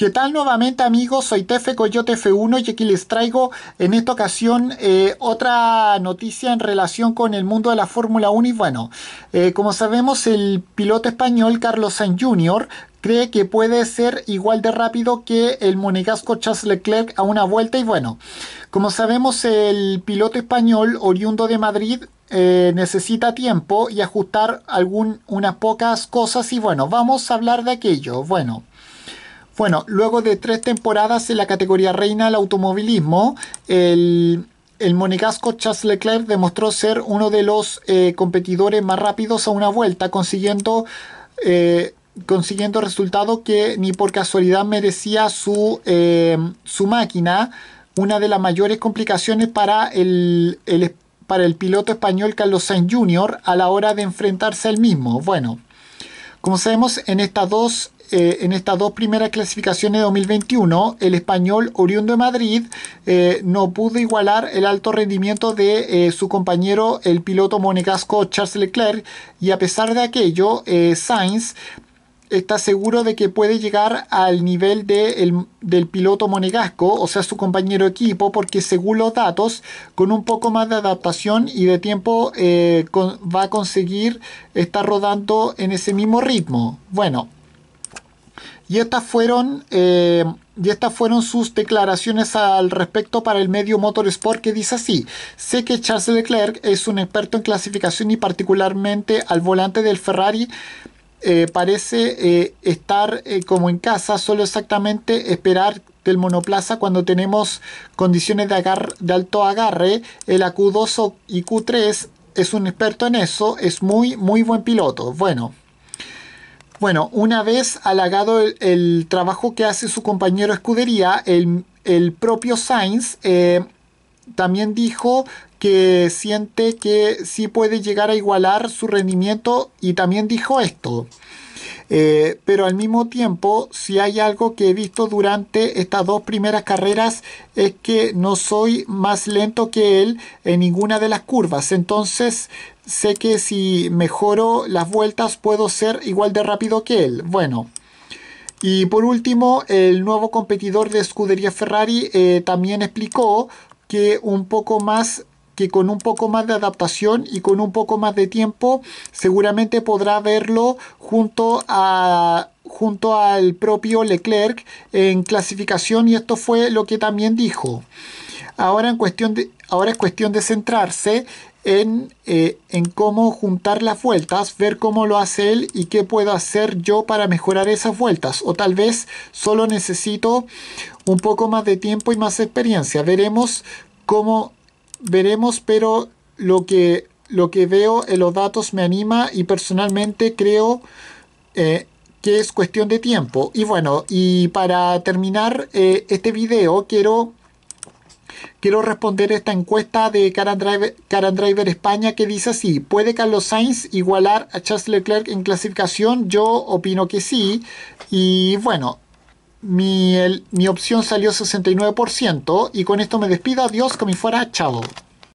¿Qué tal nuevamente amigos? Soy Tefe Coyote F1 y aquí les traigo en esta ocasión eh, otra noticia en relación con el mundo de la Fórmula 1 y bueno, eh, como sabemos el piloto español Carlos Sainz Jr. cree que puede ser igual de rápido que el monegasco Charles Leclerc a una vuelta y bueno, como sabemos el piloto español oriundo de Madrid eh, necesita tiempo y ajustar algún, pocas cosas y bueno, vamos a hablar de aquello. Bueno. Bueno, luego de tres temporadas en la categoría reina del automovilismo, el, monegasco Charles Leclerc demostró ser uno de los eh, competidores más rápidos a una vuelta, consiguiendo... Eh, consiguiendo resultados que ni por casualidad merecía su, eh, su máquina. Una de las mayores complicaciones para el, para el piloto español Carlos Sainz Jr. a la hora de enfrentarse al mismo. Bueno, como sabemos, en estas dos eh, en estas dos primeras clasificaciones de 2021, el español oriundo de Madrid eh, no pudo igualar el alto rendimiento de eh, su compañero, el piloto monegasco Charles Leclerc, y a pesar de aquello, Sainz está seguro de que puede llegar al nivel del piloto monegasco, o sea, su compañero equipo, porque según los datos, con un poco más de adaptación y de tiempo, va a conseguir estar rodando en ese mismo ritmo. Bueno, y estas fueron, eh, estas fueron sus declaraciones al respecto para el medio Motorsport que dice así, sé que Charles Leclerc es un experto en clasificación y particularmente al volante del Ferrari eh, parece eh, estar como en casa, solo exactamente esperar del monoplaza cuando tenemos condiciones de, agar de alto agarre. El aq 2 y Q3 es un experto en eso, es muy, muy buen piloto. Bueno, bueno, una vez halagado el, trabajo que hace su compañero escudería, el, propio Sainz eh, también dijo que siente que sí puede llegar a igualar su rendimiento y también dijo esto. Eh, pero al mismo tiempo, si hay algo que he visto durante estas dos primeras carreras es que no soy más lento que él en ninguna de las curvas. Entonces, sé que si mejoro las vueltas puedo ser igual de rápido que él. Bueno, y por último, el nuevo competidor de escudería Ferrari eh, también explicó que un poco más que con un poco más de adaptación y con un poco más de tiempo seguramente podrá verlo junto a junto al propio Leclerc en clasificación y esto fue lo que también dijo. Ahora en cuestión de ahora es cuestión de centrarse eh, en, cómo juntar las vueltas, ver cómo lo hace él y qué puedo hacer yo para mejorar esas vueltas. O tal vez solo necesito un poco más de tiempo y más experiencia. Veremos cómo veremos, pero lo que, lo que veo en los datos me anima y personalmente creo eh, que es cuestión de tiempo. Y bueno, y para terminar eh, este video quiero Quiero responder esta encuesta de Car Driver, España que dice así, ¿puede Carlos Sainz igualar a Charles Leclerc en clasificación? Yo opino que sí. Y bueno, mi, opción salió 69% y con esto me despido. Adiós, como fuera, chao.